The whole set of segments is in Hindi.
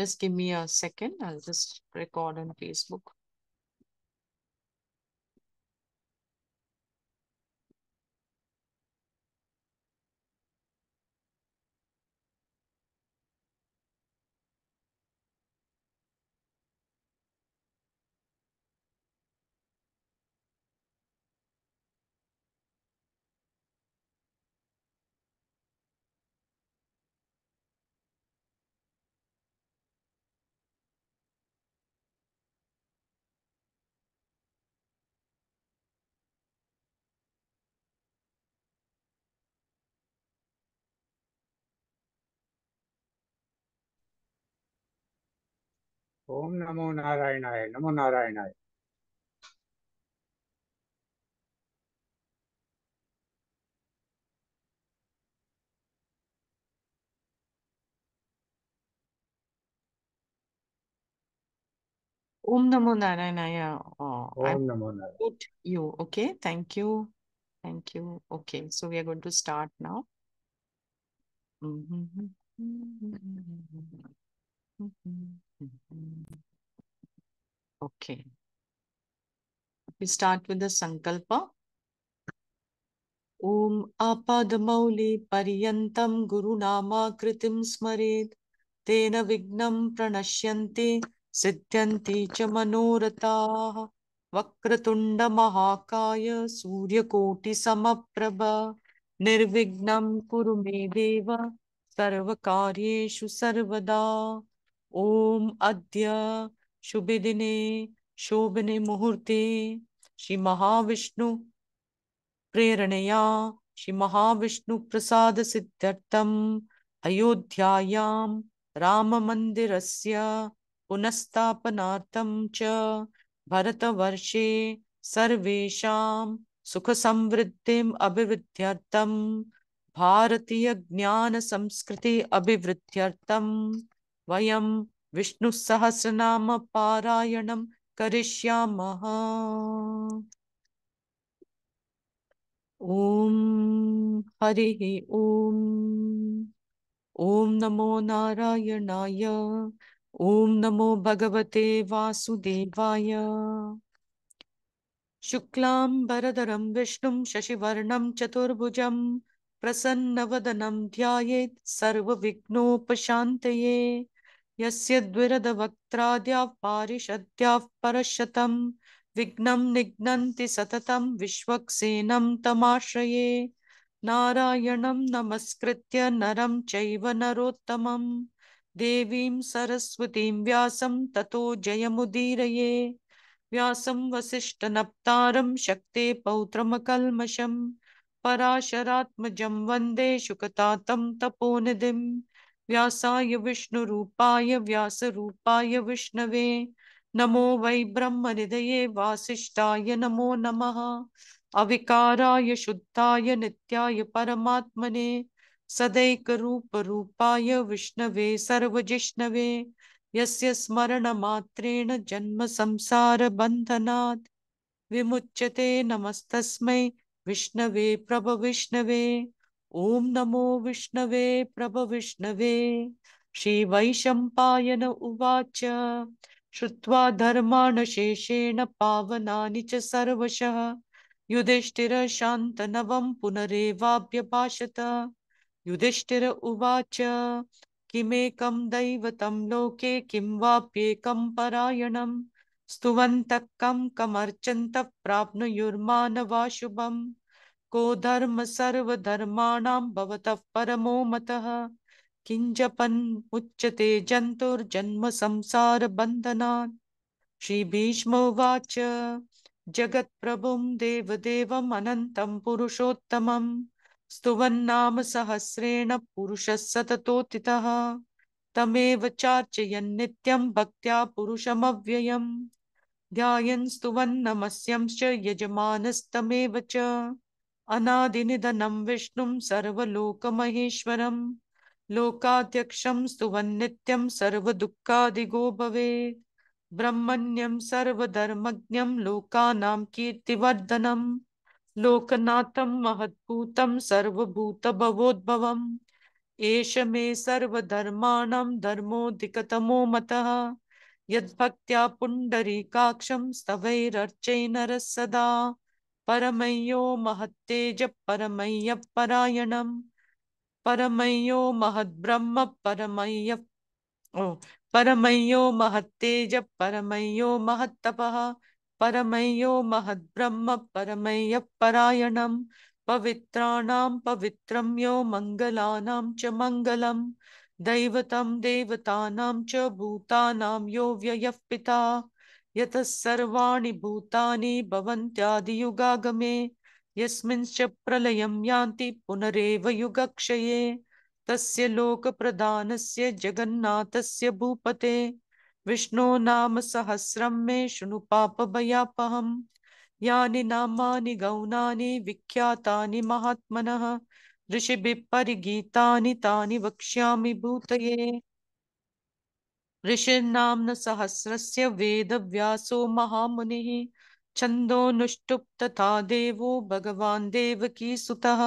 Just give me a second. I'll just record on Facebook. ஓம் நமோ நாராயணாய நமோ நாராயணாய் Om Namo Narayanaya. Oh, Om Namo Narayana. You okay? Thank you. Thank you. Okay, so we are going to start now. Mm -hmm. Mm-hmm. Okay. We start with the Sankalpa. ॐ आपादमौलिपर्यन्तं गुरुनामाकृतिं स्मरेत् तेन विघ्नं प्रणश्यन्ति सिद्ध्यन्ति च मनोरथाः वक्रतुण्डमहाकाय सूर्यकोटिसमप्रभ निर्विघ्नं कुरु मे देव सर्वकार्येषु सर्वदा ओम अद्य शुभ दिने शोभने मुहूर्ते श्री महाविष्णु प्रेरणया श्री महाविष्णु प्रसाद सिद्ध्यर्थम अयोध्यायां राम मंदिरस्य पुनस्थापनार्थं च भरतवर्षे सर्वेषां सुख समृद्धि अभिवृद्ध्यर्थम भारतीय ज्ञान संस्कृति अभिवृद्ध्यर्थम वयं विष्णुसहस्रनामपारायणं करिष्यामः ॐ हरिः ॐ ॐ नमो नारायणाय ॐ नमो भगवते वासुदेवाय शुक्लाम्बरधरं विष्णुं शशिवर्णं चतुर्भुजं प्रसन्नवदनं ध्यायेत् सर्वविघ्नोपशान्तये यस्य द्विरदवक्त्राद्याः पारिषद्याः परशतं विघ्नं निघ्नन्ति सततं विश्वक्सेनं तमाश्रये नारायणं नमस्कृत्य नरं चैव नरोत्तमं देवीं सरस्वतीं व्यासं ततो जयमुदीरये व्यासं वसिष्ठनप्तारं शक्ते पौत्रमकल्मषं पराशरात्मजं वन्दे शुकतातं तपोनिधिम् रूपा व्यास रूपा विष्णवे नमो वै ब्रह्म हृदय वासीय नमो नमः अविकाराय शुद्धाय नित्याय परमात्मने रूपाय विष्णवे सर्वजिष्णवे यस्य स्मरणमात्रेण जन्म संसार बंधना विमुच्यते नमस्तस्मै विष्णवे विष्णवे ओम नमो विष्णवे श्री वैशंपायन उवाच श्रुत्वा शेषेण पावनानि च सर्वशः नवम पुनरेवाभ्यभाषत युधिष्ठिर उवाच किमेकं दैवतं लोके किं वाप्येकं परायणं स्तुवन्तः कं कमर्चन्तः को धर्म सर्वधर्माणां भवतः परमो मत किञ्जपन् उच्यते जन्तुर्जन्म संसारबन्धनात् श्रीभीष्मोवाच जगत्प्रभुं देवदेवमनन्तं पुरुषोत्तमं स्तुवन्नाम सहस्रेण पुरुषः सततोतितः तमेव चार्चयन्नित्यं भक्त्या पुरुषमव्ययम् ध्यायन् स्तुवन्नमस्यंश्च यजमानस्तमेव च अनादिनिधनं विष्णुं सर्वलोकमहेश्वरं लोकाध्यक्षं स्तुवन् नित्यं सर्वदुःखादिगो भवेत् ब्रह्मण्यं सर्वधर्मज्ञं लोकानां कीर्तिवर्धनं लोकनाथं महद्भूतं सर्वभूतभवोद्भवम् एष मे सर्वधर्माणां धर्मोऽधिकतमो मतः यद्भक्त्या पुण्डरीकाक्षं स्तवैरर्चै सदा परमयो महत्तेज परमय्य परायणम परमयो महद्ब्रह्म परमय्य परमयो महत्तेज परमयो महत्तपः परमयो महद्रह्म परमय्य परायणम पवित्राणां पवित्रं यो मङ्गलानां च मंगल दैवत देवता च भूतानां पिता यतः सर्वाणि भूतानि युगागमे यस्मिंश्च प्रलयं यान्ति पुनरेव युगक्षये तस्य लोकप्रदानस्य जगन्नाथस्य भूपते विष्णो नाम सहस्रं मे शृणु पापभयापहम् यानि नामानि गौणानि विख्यातानि महात्मनः ऋषिभिः परिगीतानि तानि वक्ष्यामि भूतये ऋषिर्नाम्न सहस्रस्य वेदव्यासो महामुनिः छन्दोऽनुष्टुप् तथा देवो भगवान् देवकीसुतः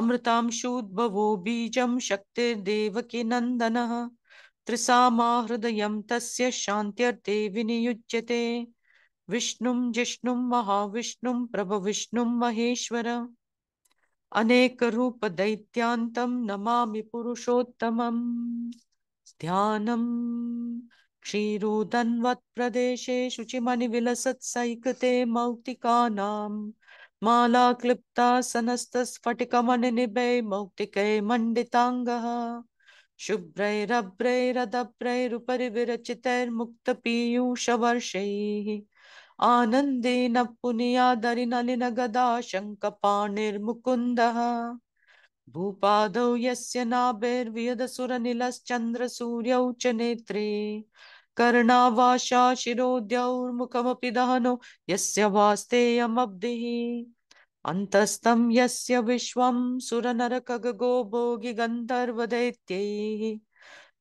अमृतांशूद्भवो बीजं शक्तिर्देवकीनन्दनः त्रिसामा हृदयं तस्य शान्त्यर्थे विनियुज्यते विष्णुं जिष्णुं महाविष्णुं प्रभविष्णुं महेश्वर अनेकरूपदैत्यान्तं नमामि पुरुषोत्तमम् प्रदेशे ध्यानम् क्षीरुदन्वत्प्रदेशे शुचिमणिविलसत्सैकृते मौक्तिकानाम् मालाक्लिप्ता सनस्तस्फटिकमणिनिभे मौक्तिकै मण्डिताङ्गः शुभ्रैरभ्रैरदभ्रैरुपरि विरचितैर्मुक्तपीयूषवर्षैः आनन्देन पुनियादरिनलिनगदा शङ्खपाणिर्मुकुन्दः भूपादौ यस्य नाभिर्वियदसुरनिलश्चन्द्रसूर्यौ च नेत्रे कर्णावाशा शिरोद्यौर्मुखमपि दहनो यस्य वास्तेयमब्धिः अन्तस्तं यस्य विश्वं सुरनरखगो भोगिगन्धर्वदैत्यैः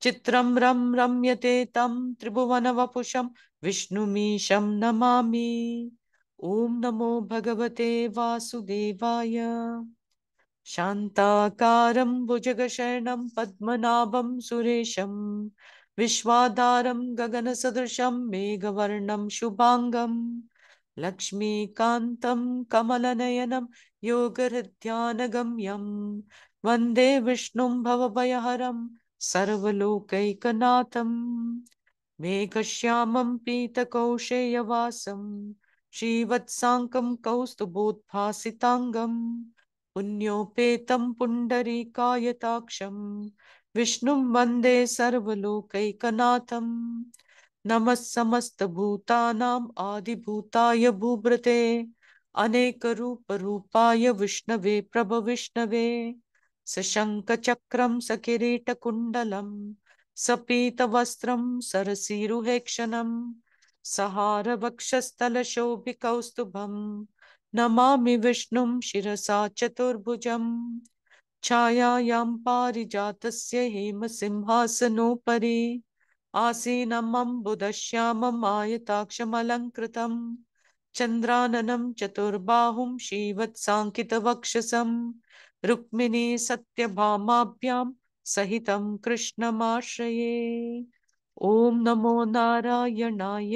चित्रं रं रम्यते तं त्रिभुवनवपुषं विष्णुमीशं नमामि ॐ नमो भगवते वासुदेवाय शान्ताकारं भुजगशयनं पद्मनाभं सुरेशं विश्वाधारं गगनसदृशं मेघवर्णं शुभाङ्गं लक्ष्मीकान्तं कमलनयनं योगहृद्यानगम्यं वन्दे विष्णुं भवभयहरं सर्वलोकैकनाथं मेघश्यामं पीतकौशेयवासं श्रीवत्साङ्कं कौस्तुभोद्भासिताङ्गम् पुण्योपेतं पुण्डरीकायताक्षं विष्णुं वन्दे सर्वलोकैकनाथं नमः समस्तभूतानाम् आदिभूताय भूभृते अनेकरूपरूपाय विष्णवे प्रभ विष्णवे सशंक प्रभविष्णवे सशङ्खचक्रं सकिरीटकुण्डलं सहार सरसीरुहेक्षणं सहारवक्षस्थलशोभिकौस्तुभम् नमामि विष्णुं शिरसा चतुर्भुजम् छायायां पारिजातस्य हेमसिंहासनोपरि आसीनमम्बुदश्याममायताक्षमलङ्कृतम् चन्द्राननं चतुर्बाहुं श्रीवत्साङ्कितवक्षसं रुक्मिणी सत्यभामाभ्यां सहितं कृष्णमाश्रये ॐ नमो नारायणाय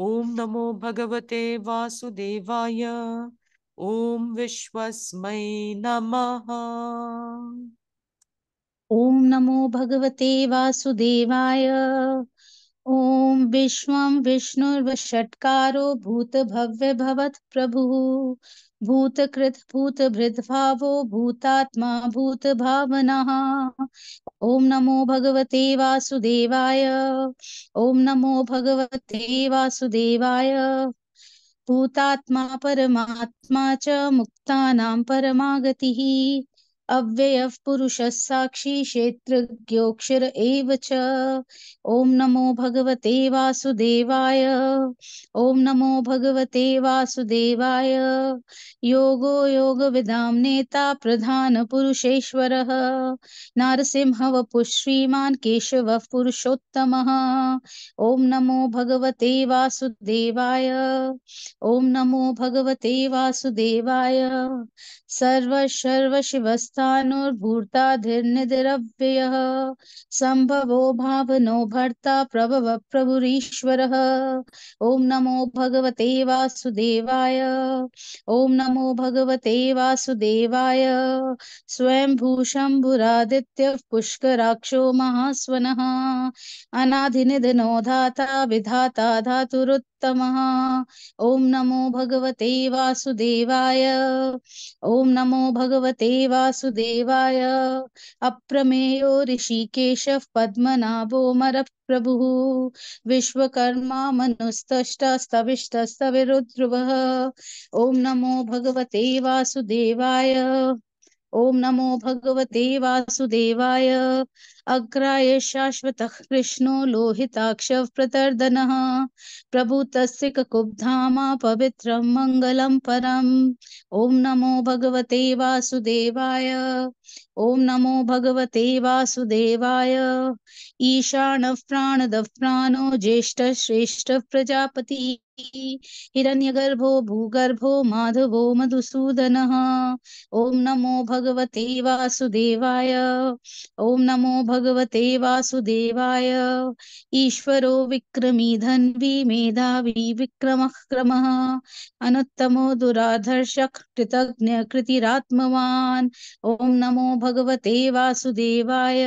ओम नमो भगवते वासुदेवाय ओम विश्वस्मै नमः ओम नमो भगवते वासुदेवाय ॐ भूत भव्य भूतभव्यभवत् प्रभु भूतकृत भूतभृद् भाव भूतात्मा भूत भावना ओम नमो भगवते वासुदेवाय ओम नमो भगवते वासुदेवाय भूतात्मा परमात्मा च मुक्ता परमागति अव्ययः पुरुषः साक्षी जोक्षर एव च ॐ नमो भगवते वासुदेवाय ओम नमो भगवते वासुदेवाय योगो विदाम नेता प्रधानपुरुषेश्वरः नारसिंह वपुः श्रीमान केशव पुरुषोत्तम ओम नमो भगवते वासुदेवाय ओम नमो भगवते वासुदेवाय सर्वशर्वशिवस्थाणुर्भूर्ताधिर्निधिरव्ययः सम्भवो भावनो भर्ता प्रभव प्रभुरीश्वर ॐ नमो भगवते वासुदेवाय ओं नमो भगवते वासुदेवाय स्वयंभूशम्भुरादित्यः पुष्कराक्षो महास्वनः अनाधिनिधनो धाता विधाता धातुरुत्तमः ॐ नमो भगवते वासुदेवाय ओम नमो भगवते वासुदेवाय अप्रमेयो ऋषिकेश पद्मनाभो प्रभु विश्वकर्मा मनुस्तष्टस्तविष्टस्तविरुद्रुवः ओं नमो भगवते वासुदेवाय ओम नमो भगवते वासुदेवाय अग्राय शाश्वत कृष्णो प्रतर्दन प्रभु ककुब्धामा पवित्र मङ्गलं परम ॐ नमो भगवते वासुदेवाय ओं नमो भगवते वासुदेवाय ईशान प्राणद प्राणो ज्येष्ठ श्रेष्ठ प्रजापति हिरण्यगर्भो भूगर्भो माधवो मधुसूदनः ॐ नमो भगवते वासुदेवाय ॐ नमो भगवते वासुदेवाय ईश्वरो विक्रमी धन्वी मेधावी विक्रमः क्रमः अनुत्तमो दुराधर्ष कृतज्ञ कृतिरात्मवान् ॐ नमो भगवते वासुदेवाय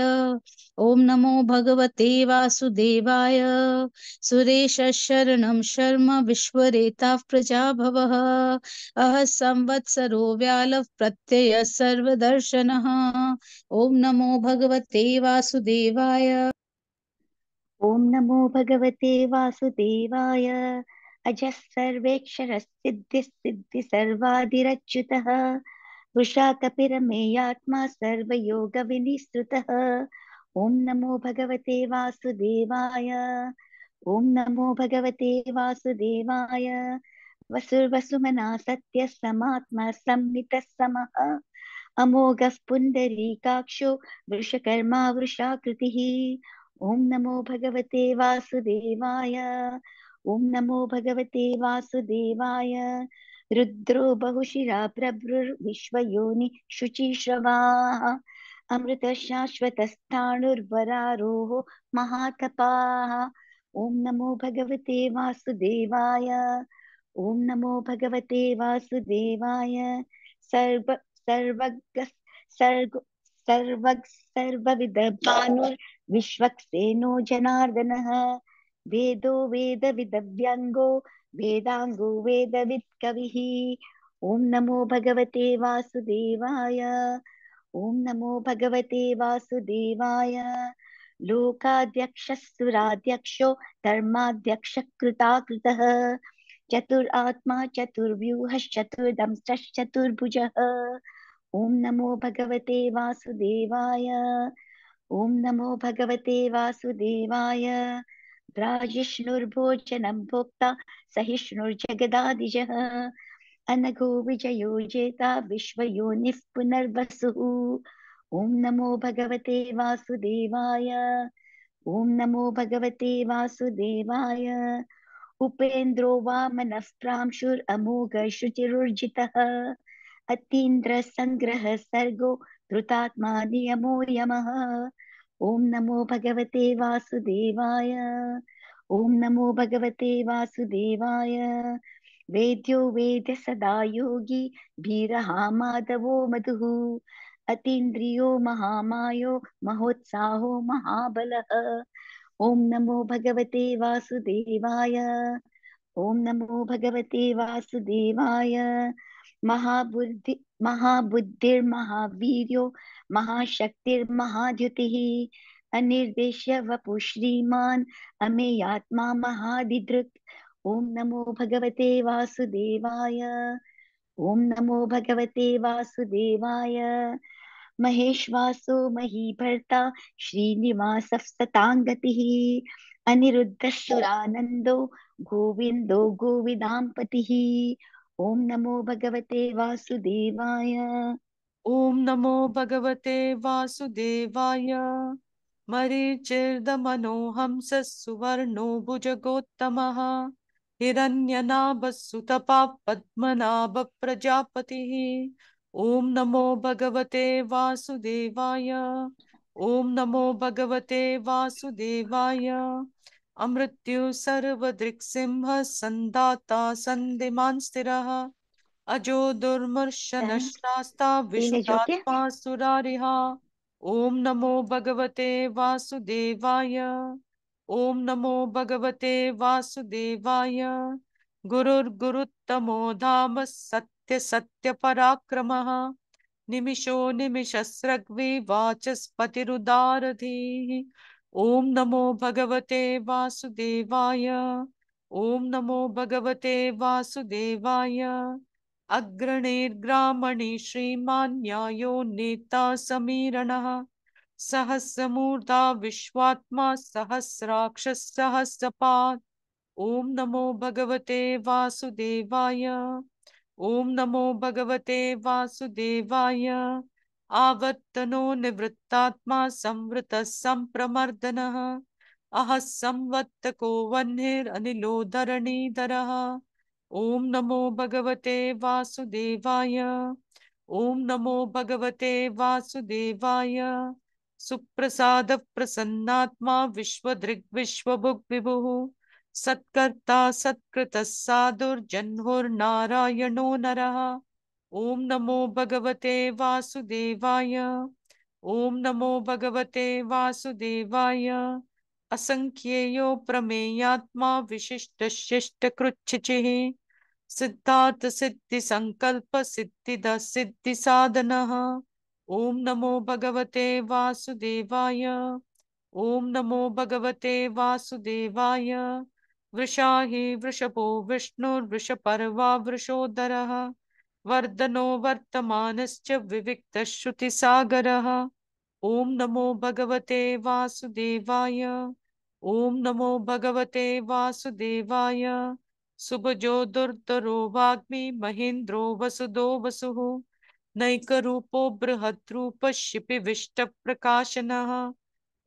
ओम नमो भगवते वासुदेवाय शरण शर्म विश्वरेताः प्रजा भवः अः संवत्सरो व्यालः प्रत्ययः सर्वदर्शनः नमो भगवते वासुदेवाय ॐ नमो भगवते वासुदेवाय अजः सर्वेक्षरसिद्धिसिद्धिसर्वादिरच्युतः वृषा कपिरमेयात्मा सर्वयोगविनिसृतः ॐ नमो भगवते वासुदेवाय ओं नमो भगवते वासुदेवाय वसुर्वसुमना सत्यः समात्मा सम्मितः समः अमोघः वृषकर्मा वृषाकृतिः ॐ नमो भगवते वासुदेवाय ओं नमो भगवते वासुदेवाय रुद्रो बहुशिरा प्रभृर्विश्वयोनि शुचिश्रवाः अमृतशाश्वतस्थाणुर्वरारोः महातपाः ॐ नमो भगवते वासुदेवाय ॐ नमो भगवते वासुदेवाय सर्व सर्वज्ञ सर्ग सर्वज्ञ सर्वविद भानुर्विश्वक्सेनो जनार्दनः वेदो वेदविदव्यङ्गो वेदाङ्गो वेदवित् कविः ॐ नमो भगवते वासुदेवाय ॐ नमो भगवते वासुदेवाय लोकाध्यक्षस्तुराध्यक्षो धर्माध्यक्षकृताकृतः चतुरात्मा चतुर्व्यूहश्चतुर्दंश्चतुर्भुजः ओं नमो भगवते वासुदेवाय ओं नमो भगवते वासुदेवाय द्राजिष्णुर्भोजनं भोक्ता सहिष्णुर्जगदादिज अनघो विजयो जेता विश्वयोनिः पुनर्वसुः ओं नमो भगवते वासुदेवाय ओं नमो भगवते वासुदेवाय उपेन्द्रो वामनःप्रांशुरमोघशुचिरुर्जितः अतीन्द्रसङ्ग्रह सर्गो धृतात्मा नियमो यमः ॐ नमो भगवते वासुदेवाय ॐ नमो भगवते वासुदेवाय वेद्यो वेद्य सदा योगी भीरहा माधवो मधुः अतीन्द्रियो महामायो महोत्साहो महाबलः ॐ नमो भगवते वासुदेवाय ॐ नमो भगवते वासुदेवाय महाबुद्धि महाबुद्धिर्महावीर्यो महाशक्तिर्महाद्युतिः अनिर्देश्य वपु श्रीमान् अमेयात्मा महादिदृक् ॐ नमो भगवते वासुदेवाय ॐ नमो भगवते वासुदेवाय महेश्वासो भर्ता श्रीनिवास सतांगति अनिरुद्ध सुरानंदो गोविंदो गोविदांपति ओम नमो भगवते वासुदेवाय ओम नमो भगवते वासुदेवाय मरीचिर्दमनोहंसः सुवर्णो भुजगोत्तम हिरण्यनाभः सुतपाः पद्मनाभ प्रजापति ओम नमो भगवते वासुदेवाय ओम नमो भगवते वासुदेवाय अमृत्यु सर्वदृक्सिंह सन्दाता सन्धिमान् स्थिर अजो दुर्मर्शनश्नास्ता विश्वात्मा सुरारिहा ओम नमो भगवते वासुदेवाय ओम नमो भगवते वासुदेवाय गुरुर्गुरुत्तमो धाम सत् पराक्रम निमिषो निमिषस्रग्वे वाचस्पतिरुदारधीः ओं नमो भगवते वासुदेवाय ओं नमो भगवते वासुदेवाय अग्रणीर्ग्रामणी श्रीमान्यायो नेता समीरणः सहस्रमूर्धा विश्वात्मा सहस्राक्ष सहस्रपात् ॐ नमो भगवते वासुदेवाय ओम नमो भगवते वासुदेवाय आवर्तनो निवृत्तात्मा संवृत संप्रमर्दन अह संवत्तको वह्निरनिलो धरणीधरः ओम नमो भगवते वासुदेवाय ओम नमो भगवते वासुदेवाय सुप्रसादप्रसन्नात्मा विश्वदृग्विश्वभुग्विभुः सत्कर्ता सत्कृतः साधुर्जह्नुर्नारायणो नर ओं नमो भगवते वासुदेवाय ॐ नमो भगवते वासुदेवाय असङ्ख्येयो प्रमेयात्मा विशिष्टशिष्टकृच्छिचिः सिद्धार्थसिद्धिसङ्कल्पसिद्धिदः साधन ओं नमो भगवते वासुदेवाय ॐ नमो भगवते वासुदेवाय वृषा ही वृषभो विष्णुर्वृषपर्वा वृषोदर वर्धनो वर्तमान विविक्तश्रुतिसागरः ओं नमो भगवते वासुदेवाय ओं नमो भगवते वासुदेवाय सुभजो दुर्दरो वाग्मी महेन्द्रो वसुदो वसुः नैकरूपो प्रकाशन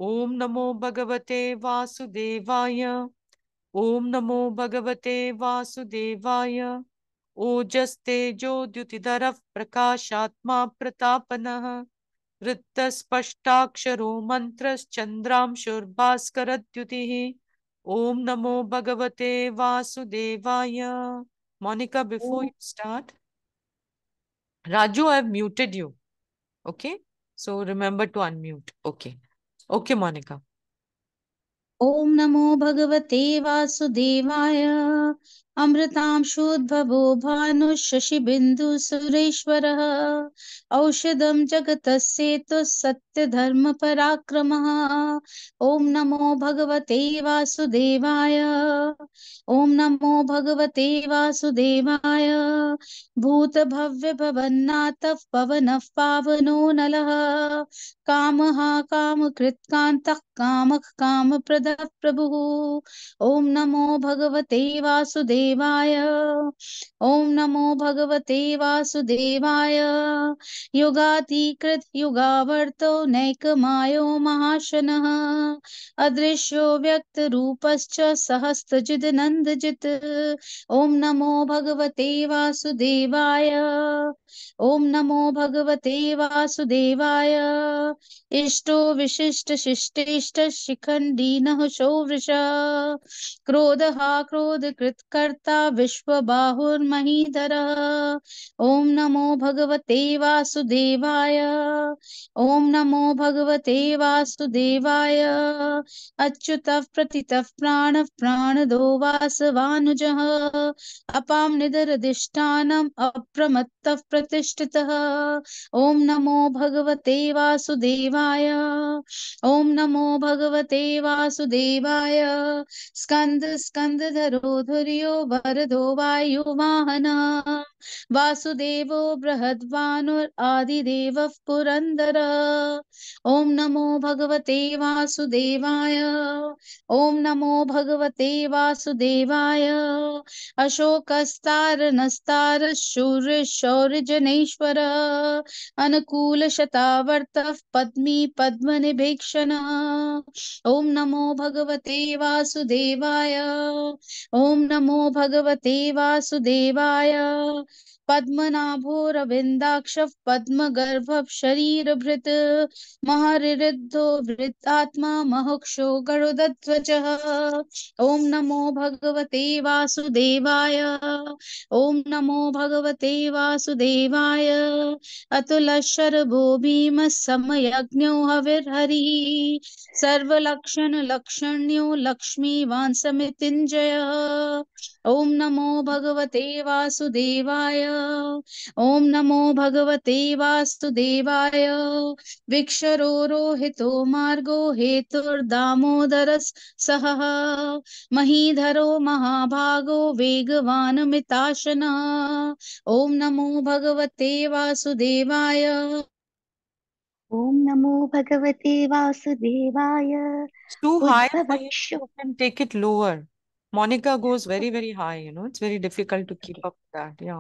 ओं नमो भगवते वासुदेवाय ओम नमो भगवते वासुदेवाय ओजस्ते जो द्युतिधर प्रकाशात्मा प्रतापनः वृत्तस्पष्टाक्षरो द्युति ओम नमो भगवते वासुदेवाय Monica before you start Raju I have muted you okay so remember to unmute okay okay Monica ॐ नमो भगवते वासुदेवाय अमृतांशोद्भवो तो सत्य धर्म सत्यधर्मपराक्रमः ॐ नमो भगवते वासुदेवाय ॐ नमो भगवते वासुदेवाय भूतभव्यभवन्नाथः पवनः पावनो नलः कामः कामकृत्कान्तः कामः कामप्रदः प्रभुः ॐ नमो भगवते वासुदेव वासुदेवाय ॐ नमो भगवते वासुदेवाय युगातीकृत युगावर्तो नैकमायो महाशन अदृश्यो व्यक्तरूपश्च सहस्तजिद नन्दजित् ॐ नमो भगवते वासुदेवाय ॐ नमो भगवते वासुदेवाय इष्टो विशिष्ट शिष्टेष्ट शिखण्डी नः क्रोध क्रोधः क्रोधकृत्कर्त कर्ता विश्वबाहुर्महीधरः ॐ नमो भगवते वासुदेवाय ॐ नमो भगवते वासुदेवाय अच्युतः प्रतितः प्राणः प्राणदो वासवानुजः अपां निदरदिष्टानम् अप्रमत्तः प्रतिष्ठितः ॐ नमो भगवते वासुदेवाय ॐ नमो भगवते वासुदेवाय स्कन्द स्कन्दधरो धुर्यो वायु वायुवाहना वासुदेवो बृहद्वानुरादिदेवः पुरंदर ॐ नमो भगवते वासुदेवाय ओं नमो भगवते वासुदेवाय अशोकस्तारनस्तार अनुकूल शतावर्त पद्मी पद्मीक्षण ॐ नमो भगवते वासुदेवाय ओं नमो भगवते वासुदेवाय पद्मनाभो रविन्दाक्षः पद्मगर्भः शरीरभृत् महरिद्धो वृत्तात्मा महक्षो गरुदध्वजः ॐ नमो भगवते वासुदेवाय ॐ नमो भगवते वासुदेवाय अतुलशर्भो भीमसमयज्ञो हविर्हरिः सर्वलक्षणलक्षण्यो लक्ष्मीवान् समितिञ्जय ॐ नमो भगवते वासुदेवाय ओम नमो भगवते वास्तुदेवाय विक्षरोहित मार्गो हेतुर्दामोदर सह महीधरो महाभागो वेगवान मिताशन ओम नमो भगवते वासुदेवाय ओम नमो भगवते वासुदेवाय too high can take it lower Monica goes very very high you know it's very difficult to keep up that yeah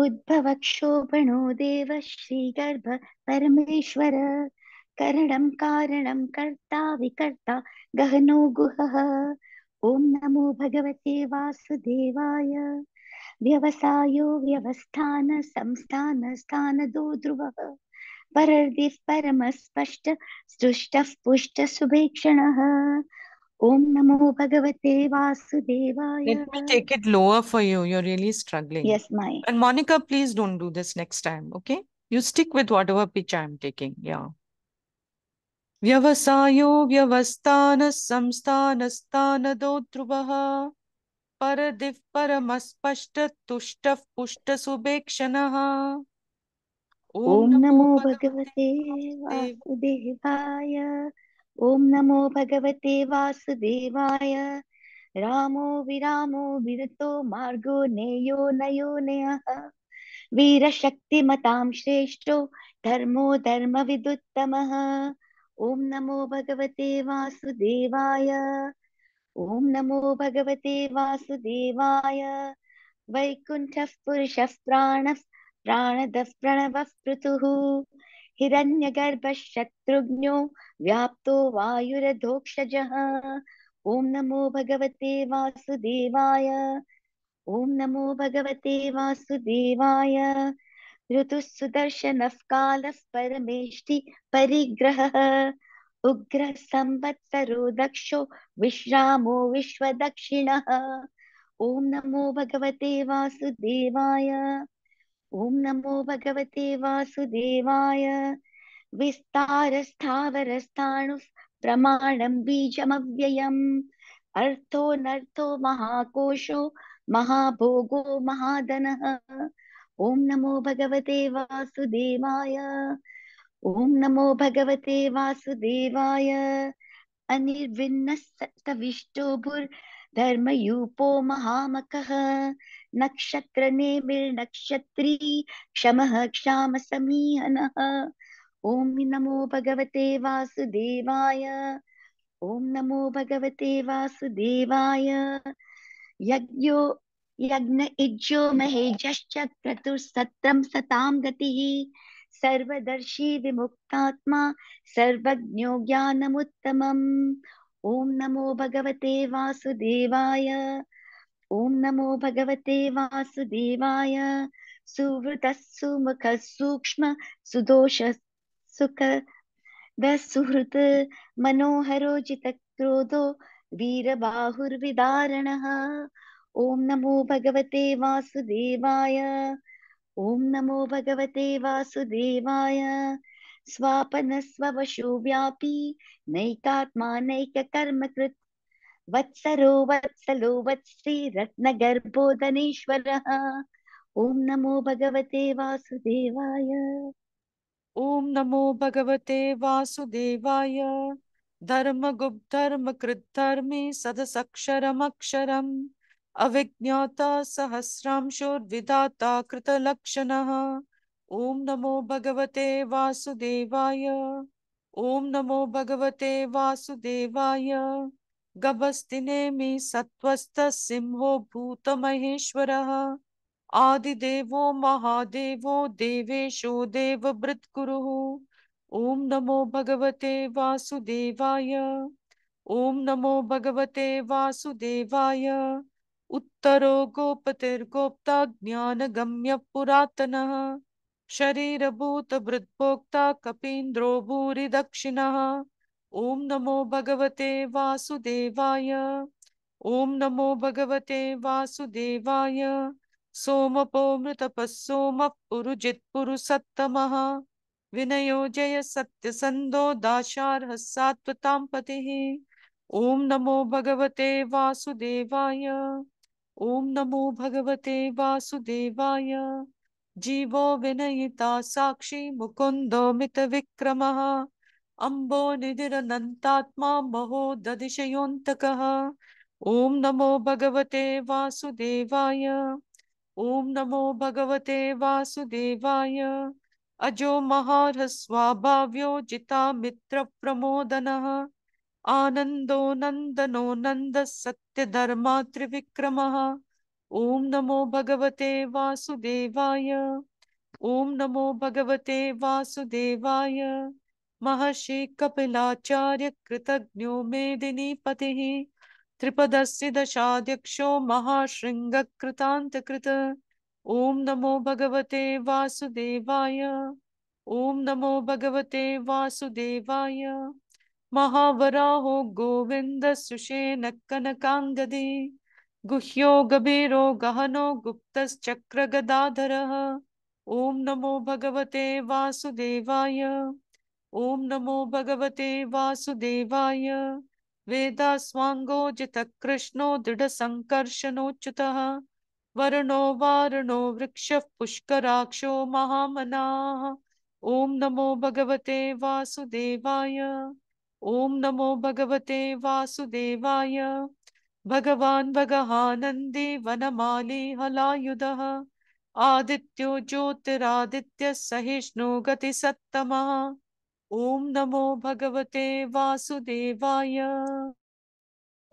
उद्भवक्षोभणो देवः श्रीगर्भ परमेश्वर करणं कारणं कर्ता विकर्ता गहनो गुहः ॐ नमो भगवते वासुदेवाय व्यवसायो व्यवस्थान संस्थान स्थानदो ध्रुवः परर्दिः परमस्पष्ट सृष्टः पुष्ट सुभेक्षणः Om Namo Bhagavate Vasudevaya. Let me take it lower for you. You're really struggling. Yes, my. And Monica, please don't do this next time, okay? You stick with whatever pitch I'm taking. Yeah. Vyavasayo vyavastana samstanastanadotrubah paradiv paramaspashta tushtav pushta subekshanaha. Om Namo Bhagavate Vasudevaya. ॐ नमो भगवते वासुदेवाय रामो विरामो विरतो मार्गो नेयो नयो नयः वीरशक्तिमतां श्रेष्ठो धर्मो धर्मविदुत्तमः ॐ नमो भगवते वासुदेवाय ॐ नमो भगवते वासुदेवाय वैकुण्ठः पुरुषः प्राणः प्राणदः प्रणवः पृथुः शत्रुघ्नो व्याप्तो वायुरधोक्षजः ॐ नमो भगवते वासुदेवाय ॐ नमो भगवते वासुदेवाय ऋतु सुदर्शन कालः परमेष्टि परिग्रहः उग्रः संवत्सरो दक्षो विश्रामो विश्वदक्षिणः ॐ नमो भगवते वासुदेवाय ॐ नमो भगवते वासुदेवाय विस्तारस्थावरस्थाणुप्रमाणं बीजमव्ययम् अर्थोऽनर्थो महाकोशो महाभोगो महादनः ॐ नमो भगवते वासुदेवाय ॐ नमो भगवते वासुदेवाय भूर्धर्मयूपो महामकः नक्षत्र नेमिर्नक्षत्री क्षमः क्षामसमीहनः ॐ नमो भगवते वासुदेवाय ॐ नमो भगवते वासुदेवाय यज्ञो यज्ञ इज्यो महेजश्च क्रतुस्तत्रं सतां गतिः सर्वदर्शी विमुक्तात्मा सर्वज्ञो ज्ञानमुत्तमम् ॐ नमो भगवते वासुदेवाय ओम नमो भगवते वासुदेवाय सुवृत सुमुख सूक्ष्म सुदोष सुख सुहृत् मनोहरोजित क्रोधो वीर बाहुर्विदारण ओम नमो भगवते वासुदेवाय ओम नमो भगवते वासुदेवाय स्वापन स्वापनस्वशो व्यापी नैकात्मा नैक कर्म कृत वत्सरो वत्सलो वत्सी रत्नगर्भोदनेश्वरः ओम नमो भगवते वासुदेवाय ओम नमो भगवते वासुदेवाय धर्मगुप्धर्मकृद्धर्मे अक्षरम अविज्ञाता सहस्रांशोर्विधाता कृतलक्षणः ओम नमो भगवते वासुदेवाय ओम नमो भगवते वासुदेवाय गभस्तिनेमि भूत महेश्वर आदिदेवो महादेवो देवेशो देवभृत्कुरुः ओं नमो भगवते वासुदेवाय ओं नमो भगवते वासुदेवाय उत्तरो गोपतिर्गोप्ता पुरातन पुरातनः कपींद्रो कपीन्द्रो भूरिदक्षिणः ओम नमो भगवते वासुदेवाय ओम नमो भगवते वासुदेवाय तपस्ोम पुरुजित्पुरुषत्तमः विनयो जय सत्यसन्धो दाशार्ह सात्वतां पतिः ओम नमो भगवते वासुदेवाय ओम नमो भगवते वासुदेवाय जीवो विनयिता साक्षी मित मितविक्रमः अम्बो निधिरनन्तात्मा महो दधिशयोऽन्तकः ॐ नमो भगवते वासुदेवाय ॐ नमो भगवते वासुदेवाय अजो महारस्वाभाव्यो जितामित्रप्रमोदनः आनन्दो नन्दनो नन्दः सत्यधर्मा ॐ नमो भगवते वासुदेवाय ॐ नमो भगवते वासुदेवाय महर्षि कपिलाचार्य कृतज्ञो पति त्रिपदस्य दशाध्यक्षो कृत ओम नमो भगवते वासुदेवाय ओम नमो भगवते वासुदेवाय महावराहो गोविंद सुषेन कनकांगदे गुह्यो गभीरो गहनो गदाधर ओम नमो भगवते वासुदेवाय ॐ नमो भगवते वासुदेवाय वेदास्वाङ्गोजितः कृष्णो दृढसङ्कर्षणोच्युतः वरुणो वारुणो वृक्षः पुष्कराक्षो महामनाः ॐ नमो भगवते वासुदेवाय ॐ नमो भगवते वासुदेवाय भगवान् भगहानन्दे वनमाले हलायुध आदित्यो ज्योतिरादित्यः सहिष्णु गतिसत्तमः ॐ नमो भगवते वासुदेवाय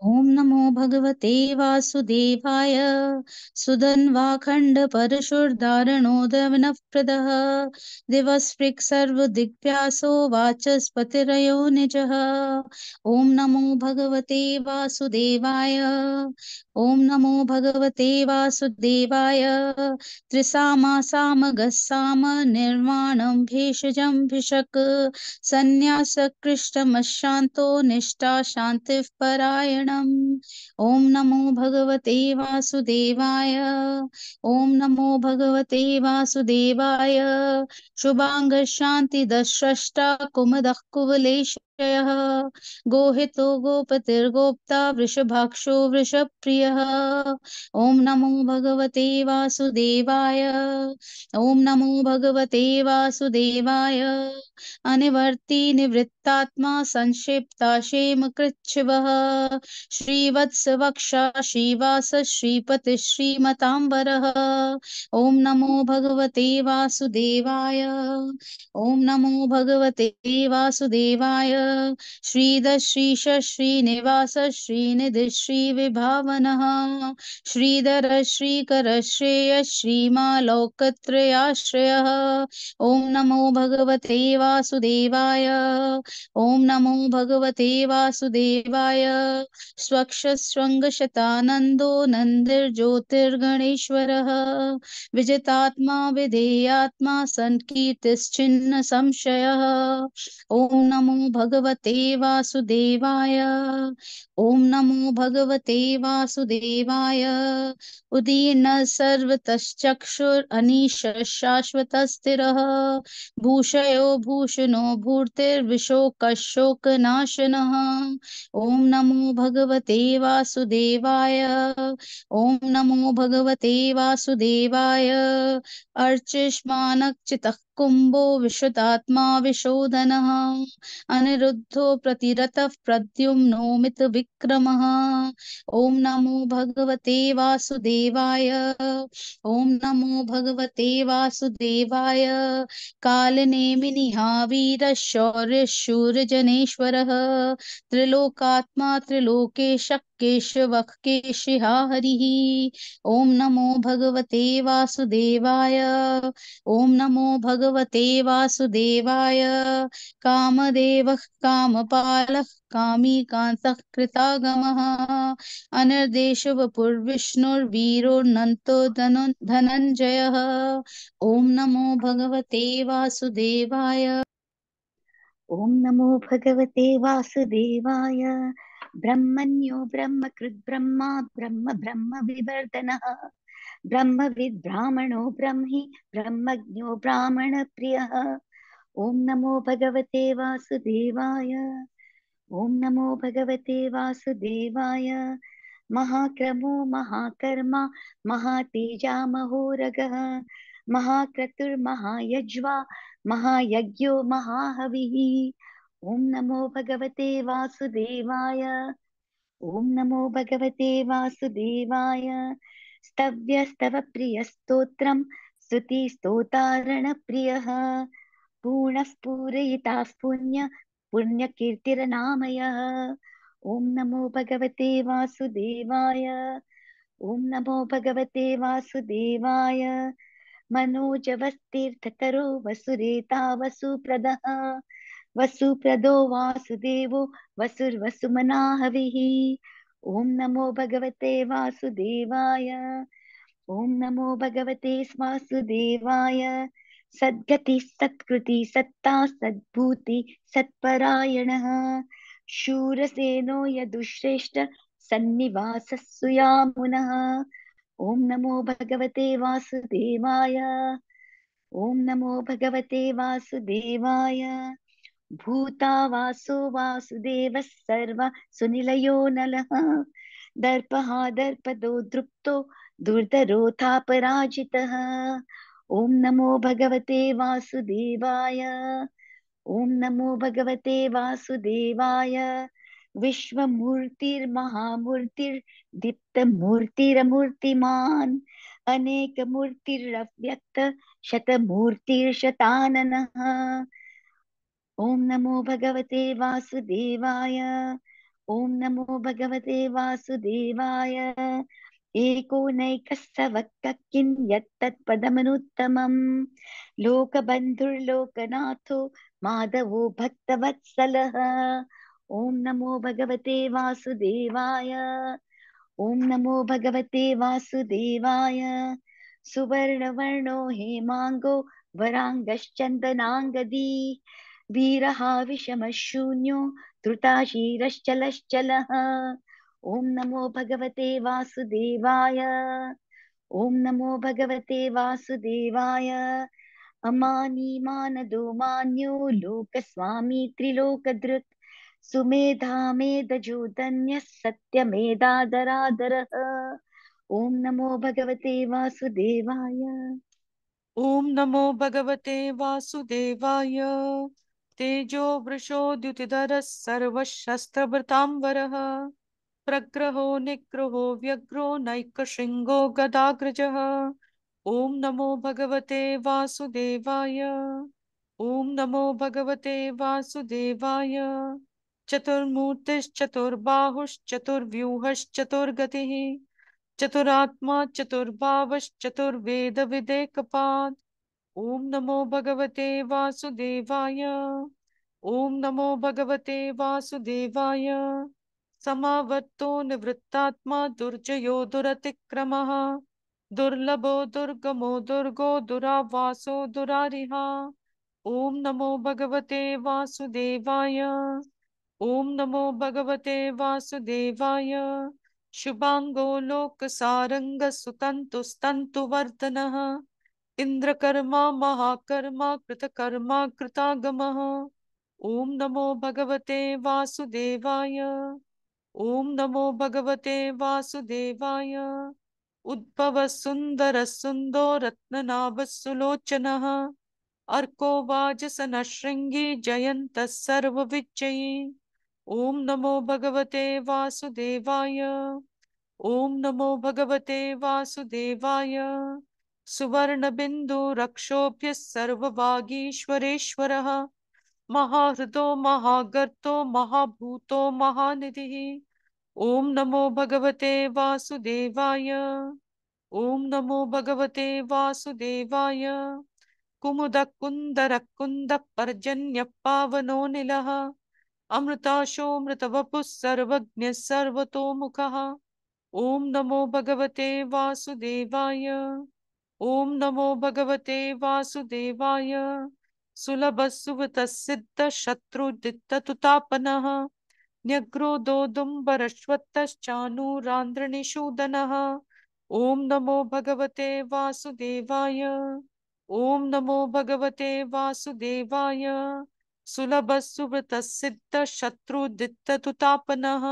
ॐ नमो भगवते वासुदेवाय सुधन्वाखण्डपरशुर्दारणोदवनप्रदः दिवस्पृक् सर्वदिग्भ्यासो वाचस्पतिरयो निजः ॐ नमो भगवते वासुदेवाय ॐ नमो भगवते वासुदेवाय त्रिसामा सामगस्साम निर्माणं भेषजं भिषक् सन्न्यासकृष्टमशान्तो निष्ठा शान्तिः परायण शरणम् ॐ नमो भगवते वासुदेवाय ॐ नमो भगवते वासुदेवाय शुभाङ्गशान्तिदस्रष्टा कुमुदः कुवलेश ऋषयः गोहित गोपतिर्गोप्ता वृषभाक्षो प्रिय ओं नमो भगवते वासुदेवाय ओं नमो भगवते वासुदेवाय अनिवर्ती निवृत्तात्मा संक्षिप्ता श्रीवत्स वक्षा श्रीवास श्रीपति श्रीमतांबर ओं नमो भगवते वासुदेवाय ओं नमो भगवते वासुदेवाय श्रीदश्रीश श्रीनिवास श्रीनिधि श्रीविभावनः श्रीधर श्रीकर श्रेय ओं नमो भगवते वासुदेवाय ओं नमो भगवते वासुदेवाय स्वक्षस्वङ्गशतानन्दो नन्दिर्ज्योतिर्गणेश्वरः विजितात्मा विधेयात्मा संकर्तिश्चिन्न संशय ओं नमो भगव भगवते वासुदेवाय ओम नमो भगवते वासुदेवाय उदीर्ण स्थिर भूषयो भूषणो नाशन ओं नमो भगवते वासुदेवाय ओं नमो भगवते वासुदेवाय अर्चिष्मानक्चितः कुंभो विशुदात्मा विशोधन अनिरुद्धो प्रद्युम नोमित विक्रम ओं नमो भगवते वासुदेवाय ओं नमो भगवते वासुदेवाय जनेश्वर त्रिलोकात्मा त्रिलोकेश केशवकेशिहा हरि ओम नमो भगवते वासुदेवाय ओम नमो भगव भगवते वासुदेवाय कामदेवः कामपालः कामीकान्तः कृतागमः अनिर्देशो वपुर्विष्णुर्वीरोर्नन्तो धनु धनञ्जयः ओं नमो भगवते वासुदेवाय ओं नमो भगवते वासुदेवाय ब्रह्मण्यो ब्रह्मकृद्ब्रह्मा ब्रह्म ब्रह्म विवर्धनः ब्रह्मविद् ब्राह्मणो ब्रह्मि ब्रह्मज्ञो ब्राह्मणप्रियः ॐ नमो भगवते वासुदेवाय ॐ नमो भगवते वासुदेवाय महाक्रमो महाकर्मा महातेजा महोरगः महाक्रतुर्महायज्वा महायज्ञो महाहविः ॐ नमो भगवते वासुदेवाय ॐ नमो भगवते वासुदेवाय स्तव्यस्तव प्रियस्तोत्रम् स्तुतिस्तोतारणप्रियः पूर्णः पूरयिताः पुण्य पुण्यकीर्तिरनामयः ॐ नमो भगवते वासुदेवाय ॐ नमो भगवते वासुदेवाय मनोजवस्तीर्थतरो वसुरेता वसुप्रदः वसुप्रदो वासुदेवो वसुर्वसुमनाहविः ॐ नमो भगवते वासुदेवाय ॐ नमो भगवते वासुदेवाय सद्गति सत्कृति सत्ता सद्भूति सत्परायण शूरसेनो यदुश्रेष्ठ सन्निवासः सुयामुन ॐ नमो भगवते वासुदेवाय ॐ नमो भगवते वासुदेवाय भूता भूतावासो वासुदेवः सर्व सुनिलयो नलः दर्पः दर्पदो दृप्तो दुर्धरोथापराजितः ॐ नमो भगवते वासुदेवाय ॐ नमो भगवते वासुदेवाय विश्वमूर्तिर्महामूर्तिर्दीप्तमूर्तिरमूर्तिमान् अनेकमूर्तिरव्यक्त शतमूर्तिर्शताननः ॐ नमो भगवते वासुदेवाय ॐ नमो भगवते वासुदेवाय एकोनैकस्तवक्किन् यत्तत्पदमनुत्तमम् लोकबन्धुर्लोकनाथो माधवो भक्तवत्सलः ॐ नमो भगवते वासुदेवाय ॐ नमो भगवते वासुदेवाय सुवर्णवर्णो हेमाङ्गो वराङ्गश्चन्दनाङ्गदी वीरः विषमशून्यो धृताशीरश्चलश्चलः ॐ नमो भगवते वासुदेवाय ॐ नमो भगवते वासुदेवाय अमानीमानदो मान्यो लोकस्वामी त्रिलोकधृक् सुमेधा मेधजो धन्यः सत्यमेधादरादरः ॐ नमो भगवते वासुदेवाय ॐ नमो भगवते वासुदेवाय तेजो वृषो द्युतिधरः सर्वशस्त्रभृताम्बरः प्रग्रहो निग्रहो व्यग्रो श्रृंगो गदाग्रज ओं नमो भगवते वासुदेवाय ओं नमो भगवते वासुदेवाय चतुर्मूर्तिश्चतुर्बाहुश्चतुर्व्यूहश्चतुर्गतिः चतुरात्मा चतुर्भावश्चतुर्वेदविदेकपात् ॐ नमो भगवते वासुदेवाय ॐ नमो भगवते वासुदेवाय समावर्तो निवृत्तात्मा दुर्जयो दुरतिक्रमः दुर्लभो दुर्गमो दुर्गो दुरावासो दुरारिहा ॐ नमो भगवते वासुदेवाय ॐ नमो भगवते वासुदेवाय शुभाङ्गो लोकसारङ्गस्तुतन्तुस्तन्तुवर्धनः इंद्रकर्मा महाकर्मा कृतकर्मा कृतागमः ॐ नमो भगवते वासुदेवाय ॐ नमो भगवते वासुदेवाय उद्भव सुंदर उद्भवसुन्दरसुन्दो सुलोचन अर्को वाजसनशृङ्गी जयन्तः सर्वविजयी ॐ नमो भगवते वासुदेवाय ॐ नमो भगवते वासुदेवाय बिंदु रक्षोभ्य सर्वभागीश्वरेश्वर महाहृदो महागर्तो महाभूतो महानिधि ओम नमो भगवते वासुदेवाय ओम नमो भगवते वासुदेवाय कुमुदकुन्दरकुन्दपर्जन्यपावनोऽनिलः अमृताशोऽमृतवपुः सर्वतो मुखः ओम नमो भगवते वासुदेवाय ॐ नमो भगवते वासुदेवाय सुलभसुवतसिद्धशत्रुदित्ततुतापनः न्यग्रोदोदुम्बरश्वत्तश्चानुरान्ध्रनिषूदनः ॐ नमो भगवते वासुदेवाय ॐ नमो भगवते वासुदेवाय सुलभसुवृतसिद्धशत्रुदित्ततुतापनः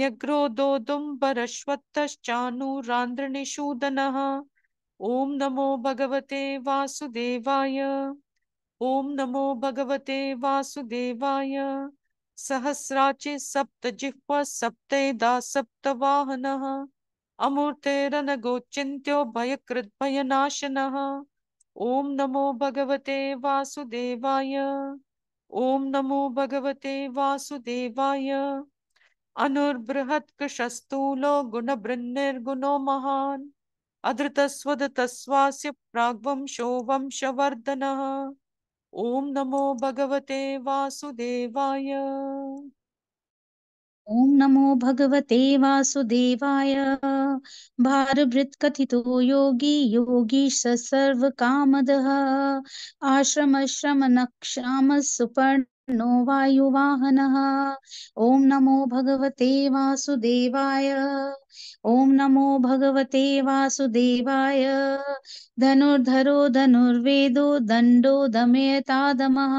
न्यग्रोदोदुम्बरश्वत्तश्चानुरान्ध्रनिषूदनः ॐ नमो भगवते वासुदेवाय ॐ नमो भगवते वासुदेवाय सहस्राचे सप्तजिह्व सप्तैदा सप्तवाहनः अमूर्तेरनगोचिन्त्यो भयकृद्भयनाशनः ॐ नमो भगवते वासुदेवाय ॐ नमो भगवते वासुदेवाय अनुर्बृहत्कृशस्तूलो गुणभृन्निर्गुणो महान् अधृतस्वदतस्वास्य प्राग्वंशो वंशवर्धनः ॐ नमो भगवते वासुदेवाय ॐ नमो भगवते वासुदेवाय भारभृत्कथितो योगी योगी स सर्वकामदः आश्रमश्रमनक्षामः सुपर्ण नो वायुवाहन ॐ नमो भगवते वासुदेवाय ओं नमो भगवते वासुदेवाय धनुर्धरो धनुर्वेदो दण्डो दमयतादमः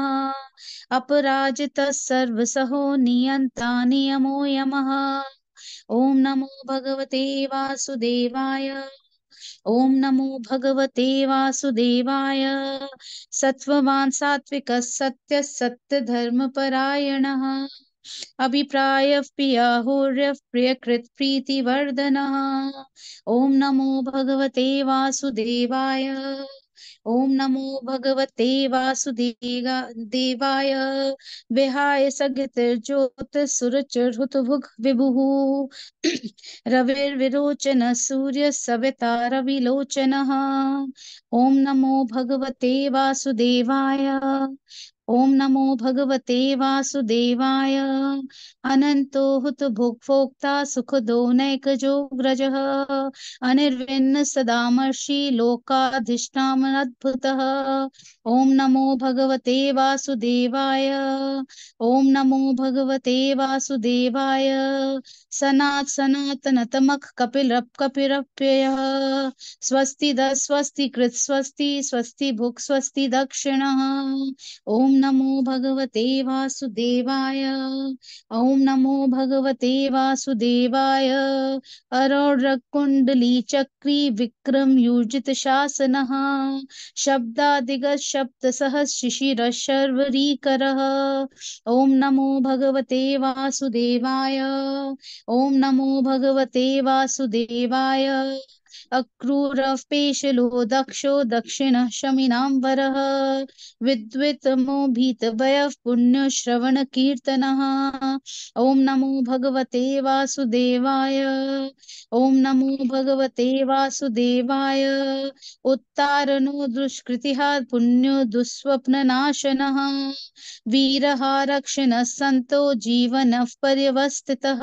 अपराजितः सर्वसहो नियन्ता नियमो यमः ॐ नमो भगवते वासुदेवाय ओम नमो भगवते वासुदेवाय सत्त्ववान् सात्विकः सत्यः सत्यधर्मपरायणः अभिप्रायः प्रियाहोर्यः प्रियकृत्प्रीतिवर्धनः ओम नमो भगवते वासुदेवाय ॐ नमो भगवते वासुदेव देवाय विहाय सगतिर्ज्योतिसुरचुहुतभुग् विभुः रविर्विरोचन सविता रविलोचनः ॐ नमो भगवते वासुदेवाय ओम नमो भगवते वासुदेवाय अनंतो हुत भोक्ता जो नैकजोग्रजः अनिर्विन्न सदामर्षि अद्भुत ओम नमो भगवते वासुदेवाय ओम नमो भगवते वासुदेवाय सनात् सनातनतमः कपिल कपिरप्ययः स्वस्ति दस्वस्ति कृत स्वस्ति स्वस्ति भुक् स्वस्ति दक्षिण ओम नमो भगवते वासुदेवाय ओं नमो भगवते वासुदेवाय अरोढकुण्डली चक्री विक्रम शब्द सह शिशिर शर्वरी कर ओं नमो भगवते वासुदेवाय ओं नमो भगवते वासुदेवाय अक्रूर पेशलो दक्षो दक्षिणः शमिनाम्बरः विद्वितमो श्रवण कीर्तन ओं नमो भगवते वासुदेवाय ओं नमो भगवते वासुदेवाय उत्तारनो दुष्कृति पुण्यो दुःस्वप्ननाशनः वीरः रक्षिणः सन्तो जीवन पर्यवस्थितः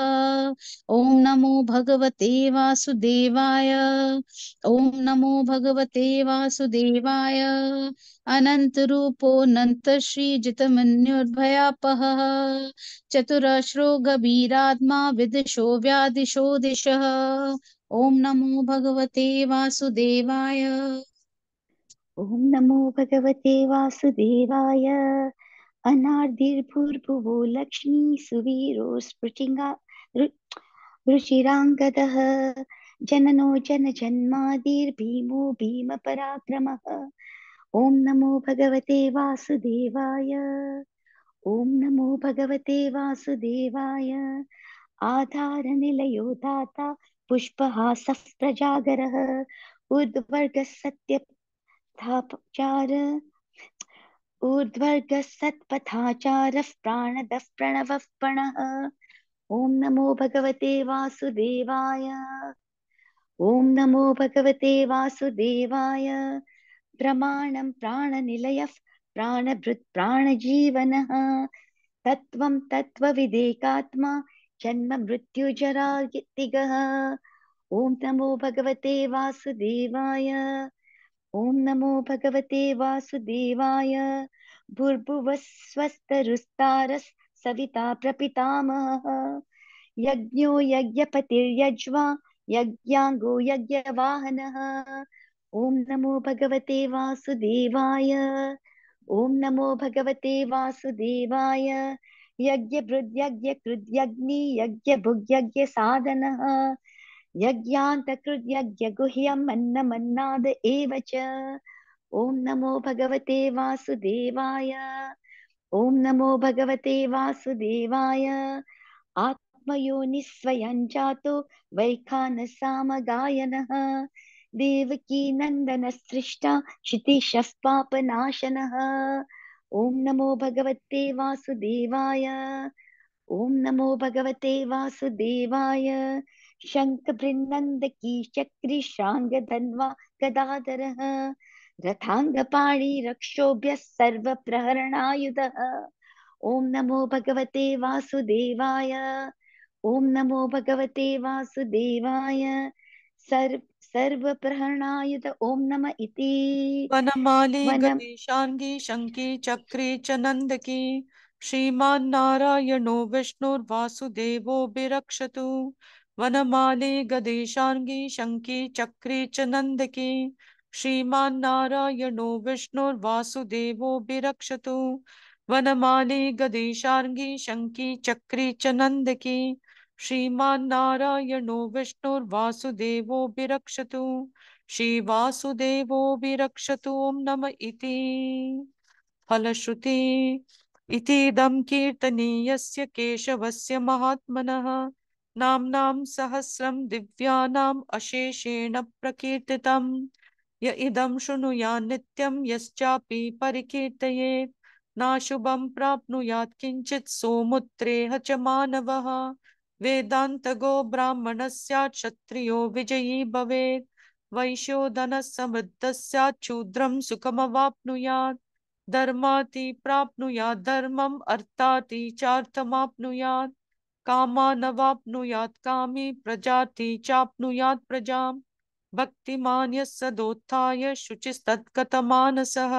ॐ नमो भगवते वासुदेवाय ॐ नमो भगवते वासुदेवाय अनन्तरूपोऽनन्तश्रीजितमन्युर्भयापहः चतुराश्रो गभीरात्मा विदिशो व्यादिशो दिश ॐ नमो भगवते वासुदेवाय ॐ नमो भगवते वासुदेवाय अनार्दिर्भूर्भुवो लक्ष्मी सुवीरो स्फुटिङ्गा रुचिराङ्गदः रु, जननो जन जन्मादिर्भीमो भीम पराक्रम ओं नमो भगवते वासुदेवाय ओं नमो भगवते वासुदेवाय आधारनिलयो दाता पुष्पहासः प्रजागरः उद्वर्गः सत्यपथाचार ऊर्ध्वर्गः सत्पथाचारः प्राणद प्रणव प्रणः ॐ नमो भगवते वासुदेवाय ॐ नमो भगवते वासुदेवाय निलय प्राण प्राणभृत् प्राणजीवनः तत्व तत्त्वविदेकात्मा जन्म मृत्युजरातिगः ॐ नमो भगवते वासुदेवाय ओं नमो भगवते वासुदेवाय भूर्भुवस्वस्तरुस्तारस् सविता प्रपितामहः यज्ञो यज्ञपतिर्यज्वा यज्ञाङ्गो यज्ञवाहनः ओम नमो भगवते वासुदेवाय ओम नमो भगवते वासुदेवाय यज्ञ यज्ञ साधन यज्ञभृद्यज्ञकृद्यज्ञि यज्ञभुग्यज्ञसाधनः यज्ञान्तकृद्यज्ञगुह्यम् मन्न मन्नाद एवच ओम नमो भगवते वासुदेवाय ओम नमो भगवते वासुदेवाय आ आत्मयो निःस्वयं जातो वैखानसामगायनः देवकी नन्दनसृष्टा क्षितिशस्पापनाशनः ॐ नमो भगवते वासुदेवाय ॐ नमो भगवते वासुदेवाय शङ्खभृन्नन्दकीचक्रिशाङ्गधन्वा गदाधरः रथाङ्गपाणि रक्षोभ्यः सर्वप्रहरणायुधः ॐ नमो भगवते वासुदेवाय ओम नमो भगवते वासुदेवाय सर्व सर्वप्रहणायुत ॐ नम इति वनमाली गणेशाङ्गी शङ्की चक्री च नन्दकी श्रीमान्नारायणो विष्णुर्वासुदेवो विरक्षतु वनमाली गदेशाङ्गी शङ्की चक्री च नन्दकी श्रीमान्नारायणो विष्णुर्वासुदेवो विरक्षतु वनमाली गदेशार्गी शङ्की चक्री च नन्दकी श्रीमान्नारायणो श्रीवासुदेव विरक्षत ॐ नम इति फलश्रुति इतीदं कीर्तनीयस्य केशव से महात्म सहस्रम दिव्यानाम् अशेषेण प्रकीर्तितम् शुनुया निम शृणुयान् नित्यं यश्चापि परिकीर्तयेत् नाशुभं प्राप्नुयात् सोमुत्रेह च मानवः वेदान्तगो ब्राह्मण क्षत्रियो विजयी भवे भवेत् वैश्योधनः समृद्धस्यात् शूद्रं सुखमवाप्नुयात् धर्माति प्राप्नुयात् धर्मम् अर्थाति चार्थमाप्नुयात् कामानवाप्नुयात् कामी प्रजाति चाप्नुयात् प्रजाम् भक्तिमान्यः सदोत्थाय शुचिस्तत्कतमानसः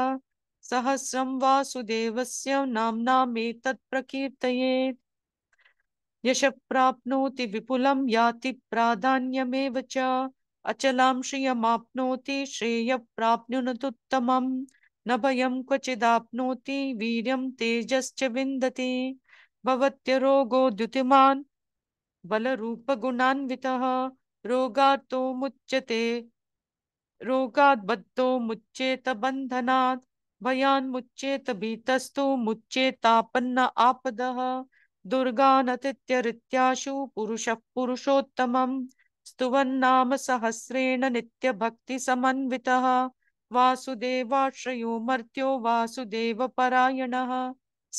सहस्रं वासुदेवस्य नाम्नामेतत् प्रकीर्तयेत् यश प्राप्नोति विपुलं याति प्राधान्यमेव च अचलां श्रियमाप्नोति श्रेय प्राप्नुनतुत्तमं न भयं क्वचिदाप्नोति वीर्यं तेजश्च विन्दति भवत्यरोगो द्युतिमान् बलरूपगुणान्वितः रोगातो मुच्यते रोगाद्बद्धो मुच्येत बन्धनात् भयान्मुच्येत भीतस्तु मुच्येतापन्न आपदः दुर्गानतित्यरित्याशु पुरुषः पुरुषोत्तमम् स्तुवन्नामसहस्रेण नित्यभक्तिसमन्वितः वासुदेवाश्रयो मर्त्यो वासुदेवपरायणः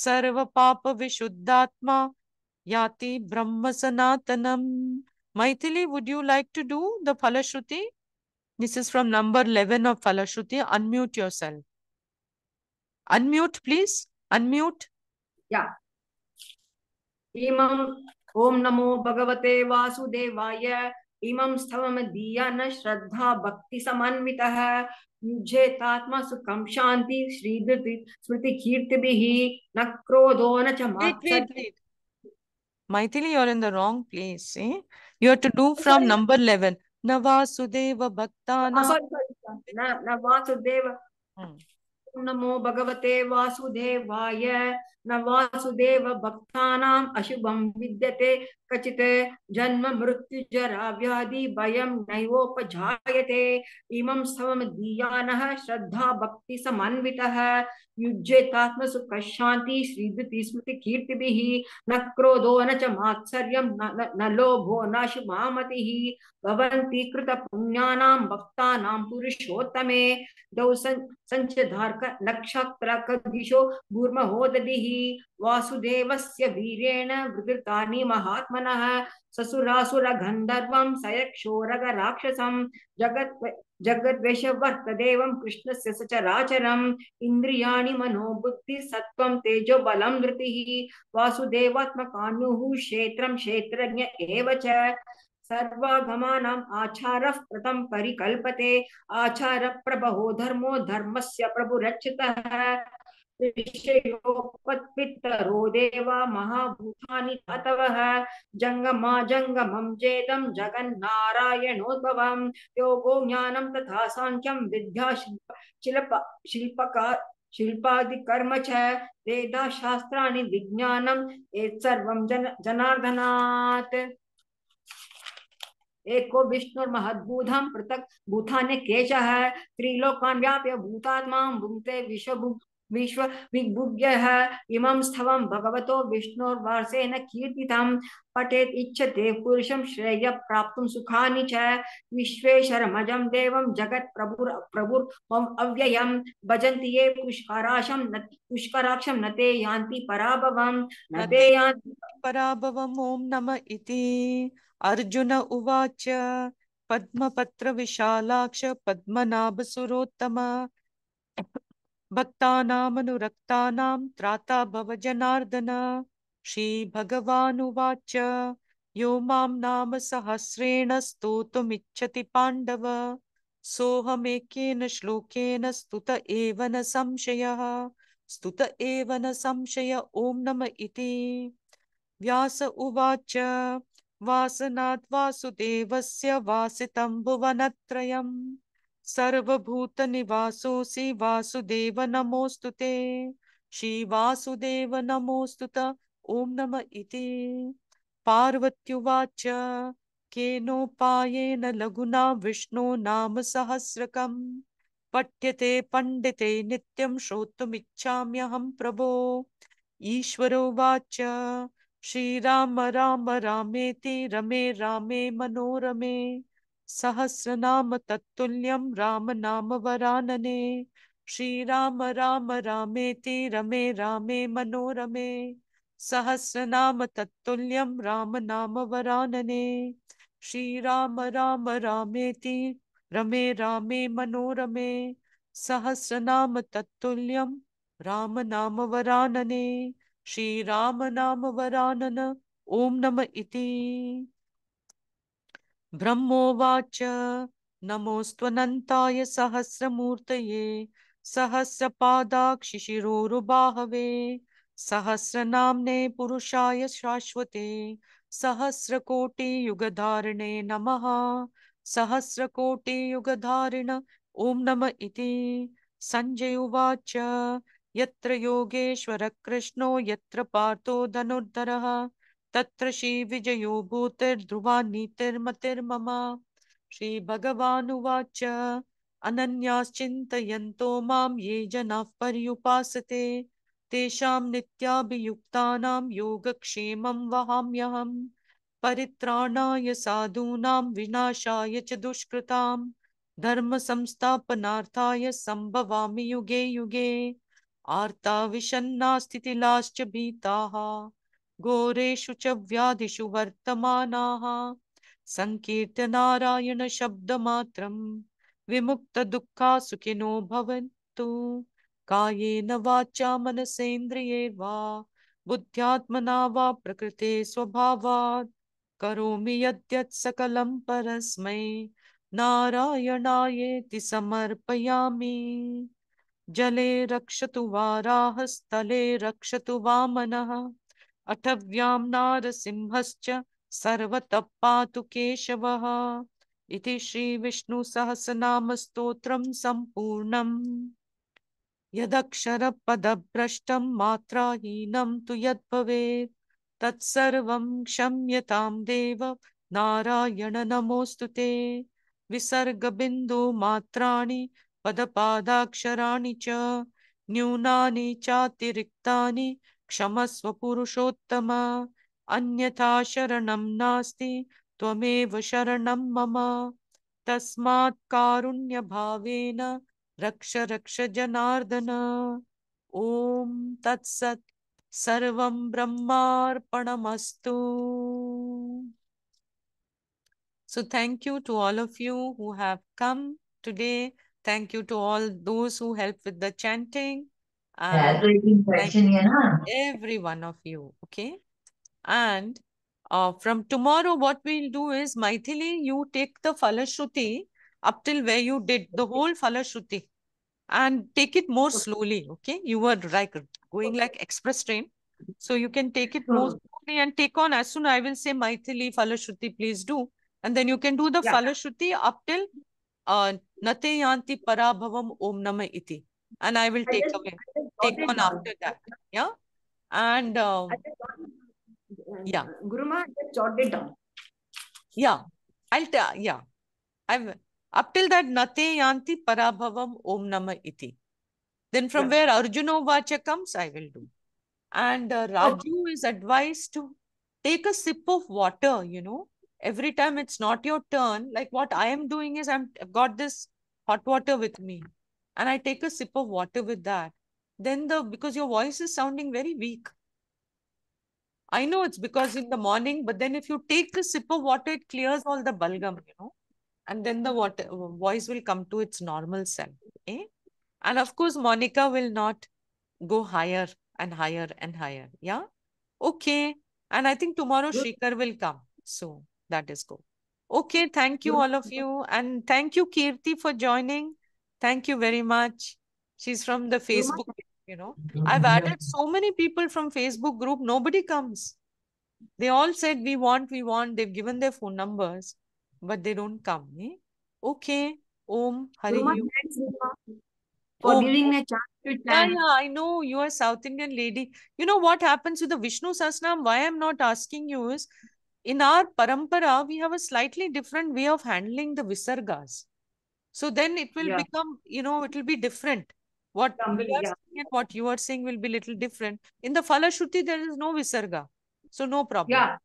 सर्वपापविशुद्धात्मा याति ब्रह्म सनातनम् Maithili, would you like to do the Falashruti? This is from number 11 of Falashruti. Unmute yourself. Unmute, please. Unmute. Yeah. इमं ओम नमो भगवते वासुदेवाय इमं स्थवम दीया न श्रद्धा भक्ति समन्वितः युज्ये तात्मा शांति श्रीदृति स्मृति कीर्ति भी न क्रोधो न च Maithili you are in the wrong place you have to do from number 11 नवासुदेव भक्तानां नवासुदेव नमो भगवते वासुदेवाय न वासुदेव भक्ता अशुभं विद्यते कचित जन्म मृत्यु व्याधि भयम नैवोपजायते इमं सवम दीयानः श्रद्धा भक्ति समन्वितः युज्येतात्म सुख शांति श्रीदति स्मृति कीर्ति भी न क्रोधो न च मात्सर्य न लोभो न शुभामति भवन्ति कृत पुण्यानां भक्तानां पुरुषोत्तमे दौ नक्षत्र कदिशो नक्षत्रकदिशो वासुदेव से वीरेण ससुरासुर गंधर्व सयक्षोरग राक्षसम जगत जगद्वेष वर्तदेवं कृष्णस्य सचराचरम् इंद्रिया मनोबुद्धि सत्त्वं तेजो बलं धृति वासुदेवात्म क्षेत्रं क्षेत्रज्ञ एव च सर्वागमानाम् आचारः प्रथम परिकल्पते आचारप्रभवो धर्मो धर्मस्य प्रभुरक्षितः महाभूतानि अतवः जङ्गमा जङ्गमं चेदं जगन्नारायणोद्भवं योगो ज्ञानं तथा साङ्ख्यं विद्या शिल्प शिल्प शिल्पका शिल्पादिकर्म च वेदाशास्त्राणि विज्ञानं एतत्सर्वं जन जनार्दनात् एको विष्णुर्महद्भूतं पृथक् भूतानि केशः त्रिलोकान् व्याप्य भूतात्मां भुङ्क्ते विश्वभु विश्व विभुभ्यः इमं स्थवं भगवतो विष्णोर्वासेन कीर्ति पठेत् इच्छते पुरुषं श्रेय प्राप्त सुखा च विश्वेश्वरमजं देव जगत प्रभुर् प्रभुर्मम् अव्यय भजंती ये पुष्कराशम पुष्कराक्ष पुष्कराक्षं न ते यान्ति पराभवं न ते यान्ति नम इति अर्जुन उवाच विशालाक्ष पद्मनाभ सुरोत्तम भक्तानामनुरक्तानां त्राता भव जनार्दन यो माम नाम सहस्रेण स्तोतुमिच्छति पांडव सोऽहमेकेन श्लोकेन स्तुत एवन संशय स्तुत एवन संशय ॐ नम इति व्यास उवाच वासनात् वासुदेवस्य वासितं भुवनत्रयम् सर्वभूतनिवासोऽसि वासुदेव नमोस्तुते ते श्रीवासुदेव नमोस्तुत ओं नम इति पार्वत्युवाच केनोपायेन लघुना विष्णो नाम सहस्रकम् पठ्यते पण्डिते नित्यं श्रोतुमिच्छाम्यहं प्रभो ईश्वरोवाच श्रीराम राम रामेति रमे रामे मनोरमे सहस्रनाम तत्तुल्यं राम नाम वरानने श्रीराम राम रामेति रमे रामे मनोरमे सहस्रनाम तत्तुल्यं राम नाम वरानने श्रीराम राम रामेति रमे रामे मनोरमे सहस्रनाम तत्तुल्यं राम नाम वरानने श्रीराम नाम वरानन ॐ नम इति ब्रह्मोवाच सहस्रमूर्त सहस्रमूर्तये सहस्रपादाक्षिशिरोरुबाहवे सहस्रनाम्ने पुरुषाय शाश्वते सहस्रकोटियुगधारिणे नमः सहस्रकोटियुगधारिण ॐ नम इति सञ्जय उवाच यत्र योगेश्वरकृष्णो यत्र पार्थो धनुर्धरः तत्र श्रीविजयो भूतिर्ध्रुवा नीतिर्मतिर्मम श्रीभगवानुवाच अनन्याश्चिन्तयन्तो मां ये जनाः पर्युपासते तेषां नित्याभियुक्तानां योगक्षेमं वहाम्यहम् परित्राणाय साधूनां विनाशाय च दुष्कृतां धर्मसंस्थापनार्थाय सम्भवामि युगे युगे आर्ता विशन्ना स्थितिलाश्च भीताः घोरेषु च व्याधिषु वर्तमानाः सङ्कीर्तनारायणशब्दमात्रम् विमुक्तदुःखा सुखिनो भवन्तु कायेन वाचा मनसेन्द्रिये वा बुद्ध्यात्मना वा प्रकृते स्वभावात् करोमि यद्यत् सकलं परस्मै नारायणायेति समर्पयामि जले रक्षतु वा राहस्थले रक्षतु वा मनः अथव्यां नारसिंहश्च सर्वतः पातु केशवः इति श्रीविष्णुसहस्रनामस्तोत्रं सम्पूर्णम् यदक्षरपदभ्रष्टं मात्राहीनं तु यद्भवेत् तत्सर्वं क्षम्यतां देव नारायण नमोस्तु ते विसर्ग विसर्गबिन्दुमात्राणि पदपादाक्षराणि च न्यूनानि चातिरिक्तानि क्षमस्व पुरुषोत्तम अन्यथा शरण नास्ति त्वमेव शरण मम तस्मात् कारुण्य भावेन रक्ष रक्ष जनार्दन ओम तत्सत् सर्वं ब्रह्मार्पणमस्तु so thank you to all of you who have come today thank you to all those who help with the chanting Uh, Graduating question, yeah. Every one of you, okay? And uh, from tomorrow, what we'll do is, Maithili, you take the Falashruti up till where you did the whole Falashruti and take it more slowly, okay? You were like going like express train. So you can take it more slowly and take on as soon I will say Maithili, Falashruti, please do. And then you can do the yeah. Falashruti up till uh, Nate Yanti Parabhavam Om Namah Iti and I will take I away, take one after that. Yeah. And uh, yeah. Guruma, just jot it down. Yeah. I'll tell, yeah. I've up till that nate yanti parabhavam om nama iti. Then from yeah. where Arjuna Vacha comes, I will do. And uh, Raju is advised to take a sip of water, you know. Every time it's not your turn, like what I am doing is I'm, I've got this hot water with me and I take a sip of water with that, then the because your voice is sounding very weak. I know it's because in the morning, but then if you take a sip of water, it clears all the bulgum, you know, and then the water, uh, voice will come to its normal self. Eh? And of course, Monica will not go higher and higher and higher. Yeah. Okay. And I think tomorrow Good. Shikhar will come. So that is good. Okay. Thank you, all of you. And thank you, Kirti, for joining. Thank you very much. She's from the Facebook, you know. I've added so many people from Facebook group. Nobody comes. They all said, we want, we want. They've given their phone numbers, but they don't come. Eh? Okay. Om Hari. For Om. giving me a chance to Yeah, yeah, I know you are South Indian lady. You know what happens with the Vishnu Sasnam? Why I'm not asking you is, in our parampara, we have a slightly different way of handling the visargas so then it will yeah. become you know it will be different what Somebody, you are yeah. saying and what you are saying will be little different in the falashuti there is no visarga so no problem yeah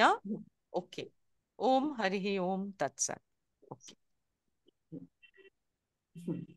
yeah okay om harihi om tatsat okay hmm.